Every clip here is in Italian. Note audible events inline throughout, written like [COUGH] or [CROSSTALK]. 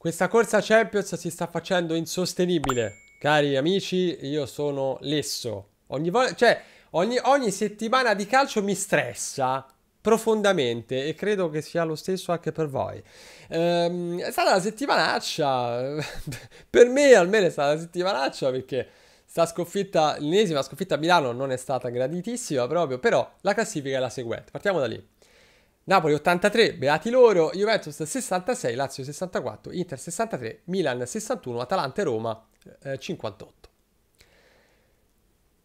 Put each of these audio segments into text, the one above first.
Questa corsa Champions si sta facendo insostenibile. Cari amici, io sono lesso. Ogni, cioè, ogni, ogni settimana di calcio mi stressa profondamente e credo che sia lo stesso anche per voi. Ehm, è stata una settimanaccia, [LAUGHS] per me almeno è stata una settimanaccia perché sta sconfitta, l'ennesima sconfitta a Milano non è stata graditissima proprio, però la classifica è la seguente, partiamo da lì. Napoli 83, beati loro, Juventus 66, Lazio 64, Inter 63, Milan 61, Atalanta e Roma eh, 58.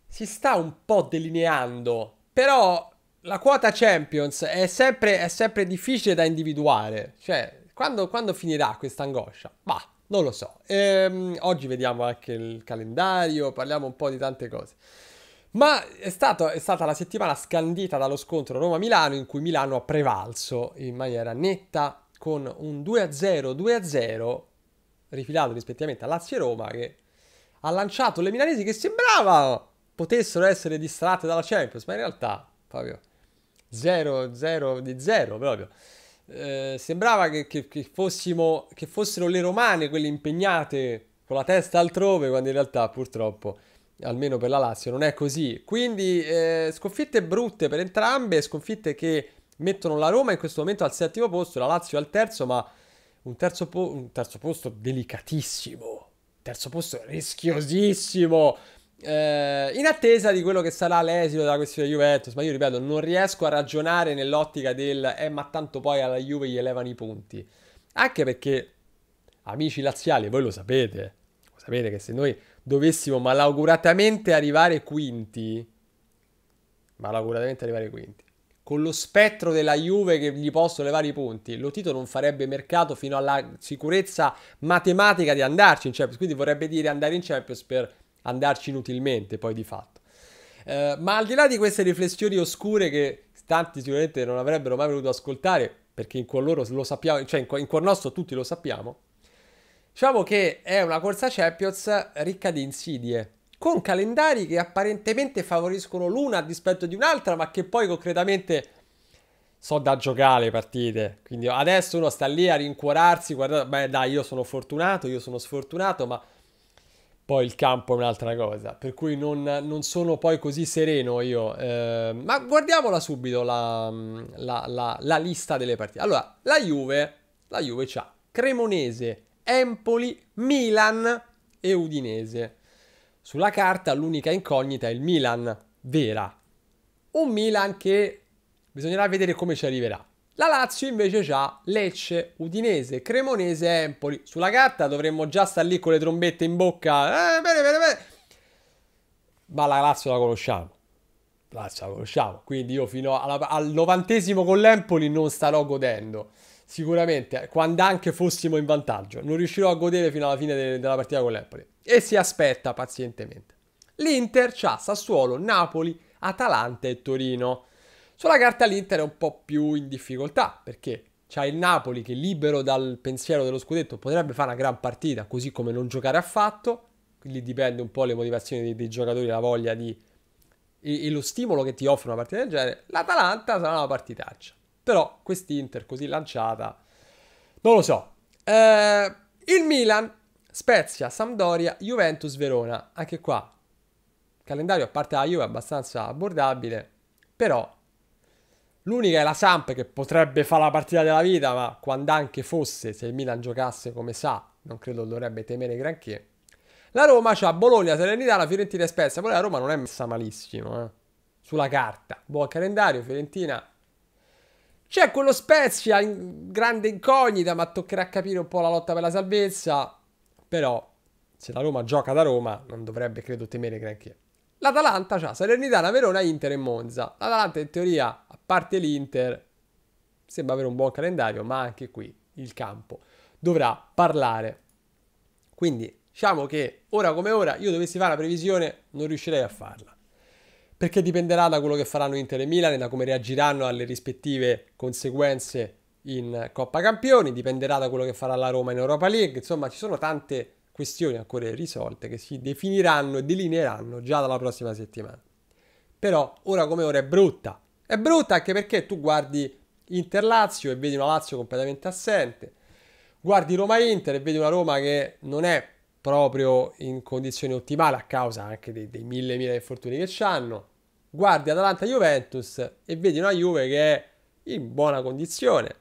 Si sta un po' delineando, però la quota Champions è sempre, è sempre difficile da individuare. Cioè, quando, quando finirà questa angoscia? Bah, non lo so. Ehm, oggi vediamo anche il calendario, parliamo un po' di tante cose. Ma è, stato, è, stata la settimana scandita dallo scontro Roma-Milano in cui Milano ha prevalso in maniera netta con un 2-0, 2-0 rifilato rispettivamente a Lazio e Roma che ha lanciato le milanesi che sembrava potessero essere distratte dalla Champions, ma in realtà proprio 0-0 di 0 proprio. Eh, sembrava che, che, che, fossimo, che fossero le romane quelle impegnate con la testa altrove quando in realtà purtroppo almeno per la Lazio non è così. Quindi eh, sconfitte brutte per entrambe, sconfitte che mettono la Roma in questo momento al settimo posto, la Lazio al terzo, ma un terzo, po- un terzo posto delicatissimo, terzo posto rischiosissimo. Eh, in attesa di quello che sarà l'esito della questione Juventus, ma io ripeto, non riesco a ragionare nell'ottica del eh, ma tanto poi alla Juve gli elevano i punti. Anche perché, amici laziali, voi lo sapete, Sapete che se noi dovessimo malauguratamente arrivare quinti, malauguratamente arrivare quinti, con lo spettro della Juve che gli posso levare i punti, lo Tito non farebbe mercato fino alla sicurezza matematica di andarci in Champions, quindi vorrebbe dire andare in Champions per andarci inutilmente poi di fatto. Eh, ma al di là di queste riflessioni oscure che tanti sicuramente non avrebbero mai voluto ascoltare, perché in cuor loro lo sappiamo, cioè in cuor nostro tutti lo sappiamo, Diciamo che è una corsa Champions ricca di insidie, con calendari che apparentemente favoriscono l'una a dispetto di un'altra, ma che poi concretamente so da giocare le partite. Quindi adesso uno sta lì a rincuorarsi, guardando, beh dai, io sono fortunato, io sono sfortunato, ma poi il campo è un'altra cosa. Per cui non, non sono poi così sereno io. Eh, ma guardiamola subito la, la, la, la, lista delle partite. Allora, la Juve, la Juve c'ha Cremonese, Empoli, Milan e Udinese. Sulla carta l'unica incognita è il Milan, vera. Un Milan che bisognerà vedere come ci arriverà. La Lazio invece già Lecce, Udinese, Cremonese e Empoli. Sulla carta dovremmo già star lì con le trombette in bocca. Eh, bene, bene, bene. Ma la Lazio la conosciamo. La Lazio la conosciamo. Quindi io fino alla, al novantesimo con l'Empoli non starò godendo sicuramente, quando anche fossimo in vantaggio, non riuscirò a godere fino alla fine de- della partita con l'Empoli. E si aspetta pazientemente. L'Inter c'ha Sassuolo, Napoli, Atalanta e Torino. Sulla carta l'Inter è un po' più in difficoltà, perché c'ha il Napoli che libero dal pensiero dello scudetto potrebbe fare una gran partita, così come non giocare affatto. Lì dipende un po' le motivazioni dei, dei giocatori, la voglia di... E, e lo stimolo che ti offre una partita del genere. L'Atalanta sarà una partitaccia però quest'Inter così lanciata, non lo so. Eh, il Milan, Spezia, Sampdoria, Juventus, Verona. Anche qua, calendario a parte la Juve è abbastanza abbordabile, però l'unica è la Samp che potrebbe fare la partita della vita, ma quando anche fosse, se il Milan giocasse come sa, non credo dovrebbe temere granché. La Roma c'ha Bologna, Serenità, Fiorentina e Spezia. Poi la Roma non è messa malissimo, eh. Sulla carta. Buon calendario, Fiorentina c'è quello Spezia, in grande incognita, ma toccherà capire un po' la lotta per la salvezza. Però, se la Roma gioca da Roma, non dovrebbe, credo, temere granché. L'Atalanta c'ha Salernitana, Verona, Inter e Monza. L'Atalanta, in teoria, a parte l'Inter, sembra avere un buon calendario, ma anche qui il campo dovrà parlare. Quindi, diciamo che ora come ora, io dovessi fare la previsione, non riuscirei a farla perché dipenderà da quello che faranno Inter e Milan e da come reagiranno alle rispettive conseguenze in Coppa Campioni, dipenderà da quello che farà la Roma in Europa League, insomma ci sono tante questioni ancora risolte che si definiranno e delineeranno già dalla prossima settimana. Però ora come ora è brutta, è brutta anche perché tu guardi Inter-Lazio e vedi una Lazio completamente assente, guardi Roma-Inter e vedi una Roma che non è proprio in condizioni ottimali a causa anche dei, dei mille mille infortuni che hanno. Guardi Atalanta-Juventus e vedi una Juve che è in buona condizione,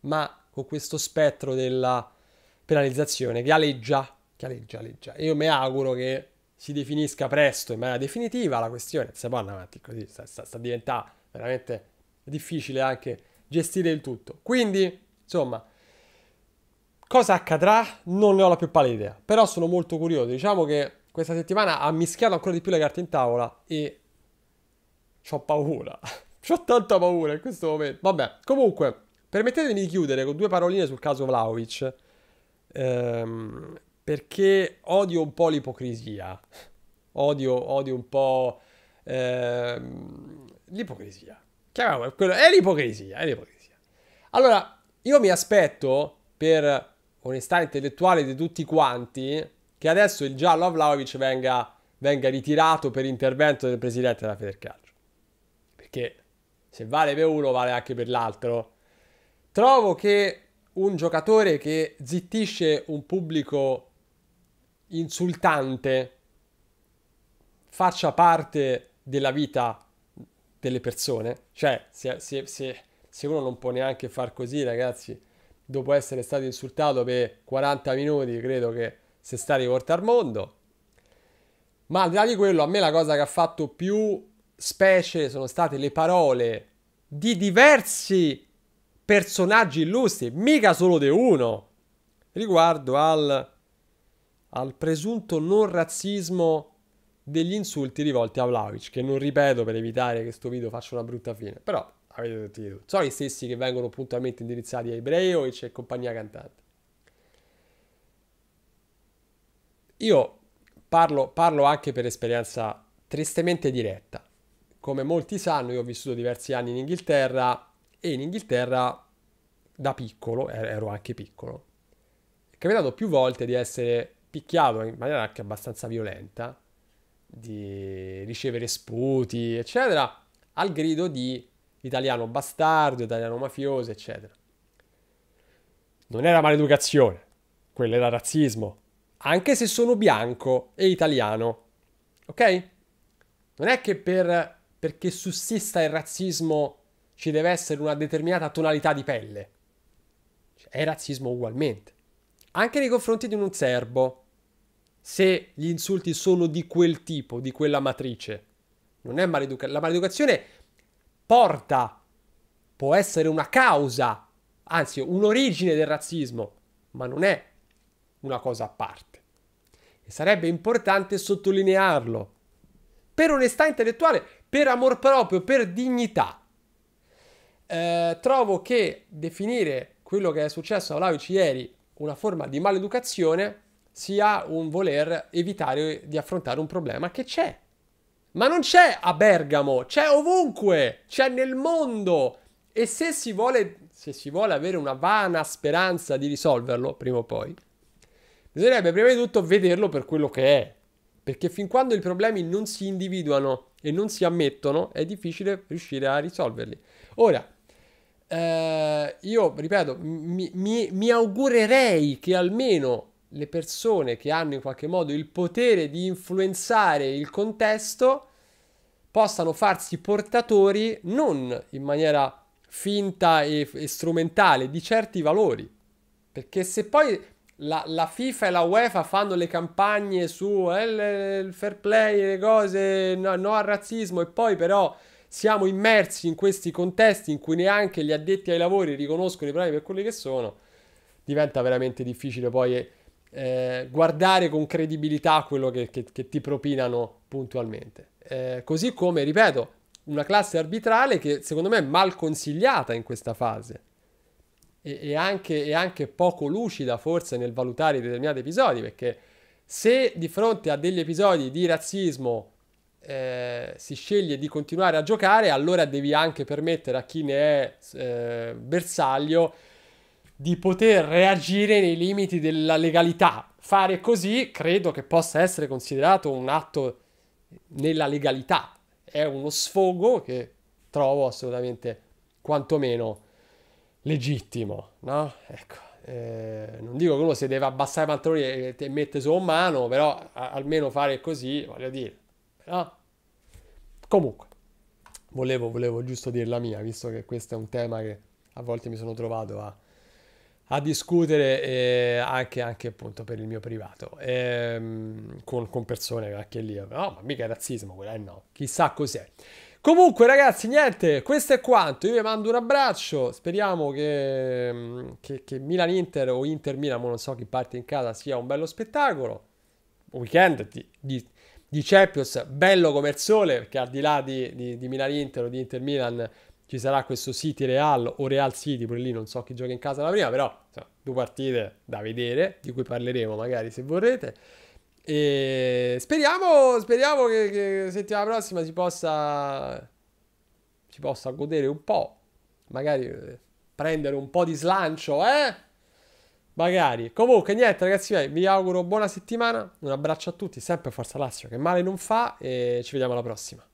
ma con questo spettro della penalizzazione che aleggia, che aleggia, aleggia. Io mi auguro che si definisca presto in maniera definitiva la questione, se poi andiamo avanti così sta, sta, sta diventando veramente difficile anche gestire il tutto. Quindi, insomma, Cosa accadrà? Non ne ho la più pallida idea, però sono molto curioso. Diciamo che questa settimana ha mischiato ancora di più le carte in tavola e ho paura. [LAUGHS] ho tanta paura in questo momento. Vabbè, comunque, permettetemi di chiudere con due paroline sul caso Vlaovic. Ehm, perché odio un po' l'ipocrisia. Odio, odio un po' ehm, l'ipocrisia. Chiamiamola, quello, è l'ipocrisia, è l'ipocrisia. Allora, io mi aspetto per onestà intellettuale di tutti quanti che adesso il giallo a Vlaovic venga, venga ritirato per intervento del presidente della Federcalcio. Perché se vale per uno vale anche per l'altro. Trovo che un giocatore che zittisce un pubblico insultante faccia parte della vita delle persone. Cioè, se, se, se, se uno non può neanche far così, ragazzi, dopo essere stato insultato per 40 minuti, credo che si sta rivolto al mondo. Ma al di là di quello, a me la cosa che ha fatto più specie sono state le parole di diversi personaggi illustri, mica solo di uno, riguardo al, al presunto non razzismo degli insulti rivolti a Vlaovic, che non ripeto per evitare che questo video faccia una brutta fine, però avete Sono gli stessi che vengono puntualmente indirizzati a Ebreo e c'è compagnia cantante. Io parlo, parlo anche per esperienza tristemente diretta. Come molti sanno, io ho vissuto diversi anni in Inghilterra e in Inghilterra da piccolo, ero anche piccolo, è capitato più volte di essere picchiato in maniera anche abbastanza violenta, di ricevere sputi, eccetera, al grido di italiano bastardo, italiano mafioso, eccetera. Non era maleducazione, quello era razzismo, anche se sono bianco e italiano. Ok? Non è che per, perché sussista il razzismo ci deve essere una determinata tonalità di pelle. Cioè, è razzismo ugualmente. Anche nei confronti di un serbo, se gli insulti sono di quel tipo, di quella matrice. Non è maleducazione. La maleducazione porta, può essere una causa, anzi un'origine del razzismo, ma non è una cosa a parte. E sarebbe importante sottolinearlo, per onestà intellettuale, per amor proprio, per dignità. Eh, trovo che definire quello che è successo a Vlaovic ieri una forma di maleducazione sia un voler evitare di affrontare un problema che c'è ma non c'è a Bergamo, c'è ovunque, c'è nel mondo. E se si vuole, se si vuole avere una vana speranza di risolverlo, prima o poi, bisognerebbe prima di tutto vederlo per quello che è. Perché fin quando i problemi non si individuano e non si ammettono, è difficile riuscire a risolverli. Ora, eh, io ripeto, mi, mi, mi augurerei che almeno le persone che hanno in qualche modo il potere di influenzare il contesto possano farsi portatori non in maniera finta e, e strumentale di certi valori. Perché se poi la, la, FIFA e la UEFA fanno le campagne su eh, il fair play, le cose, no, no, al razzismo e poi però siamo immersi in questi contesti in cui neanche gli addetti ai lavori riconoscono i problemi per quelli che sono, diventa veramente difficile poi eh, guardare con credibilità quello che, che, che ti propinano puntualmente. Eh, così come, ripeto, una classe arbitrale che secondo me è mal consigliata in questa fase e, e, anche, e anche poco lucida forse nel valutare determinati episodi, perché se di fronte a degli episodi di razzismo eh, si sceglie di continuare a giocare, allora devi anche permettere a chi ne è eh, bersaglio di poter reagire nei limiti della legalità. Fare così credo che possa essere considerato un atto nella legalità. È uno sfogo che trovo assolutamente quantomeno legittimo, no? Ecco. Eh, non dico che uno si deve abbassare i pantaloni e, e mette su un mano, però a, almeno fare così, voglio dire, no? Comunque, volevo, volevo giusto dire la mia, visto che questo è un tema che a volte mi sono trovato a a discutere eh, anche, anche, appunto per il mio privato ehm, con, con, persone anche lì no ma mica è razzismo quella eh no chissà cos'è comunque ragazzi niente questo è quanto io vi mando un abbraccio speriamo che, mm, che, che Milan-Inter o Inter-Milan non so chi parte in casa sia un bello spettacolo weekend di, di, di Champions bello come il sole perché al di là di, di, di Milan-Inter o di Inter-Milan ci sarà questo City Real o Real City, pure lì non so chi gioca in casa la prima, però insomma, due partite da vedere, di cui parleremo magari se vorrete. E speriamo, speriamo che, che settimana prossima si possa, si possa godere un po', magari eh, prendere un po' di slancio, eh? Magari. Comunque, niente, ragazzi vi auguro buona settimana. Un abbraccio a tutti, sempre Forza Lazio, che male non fa. E ci vediamo alla prossima.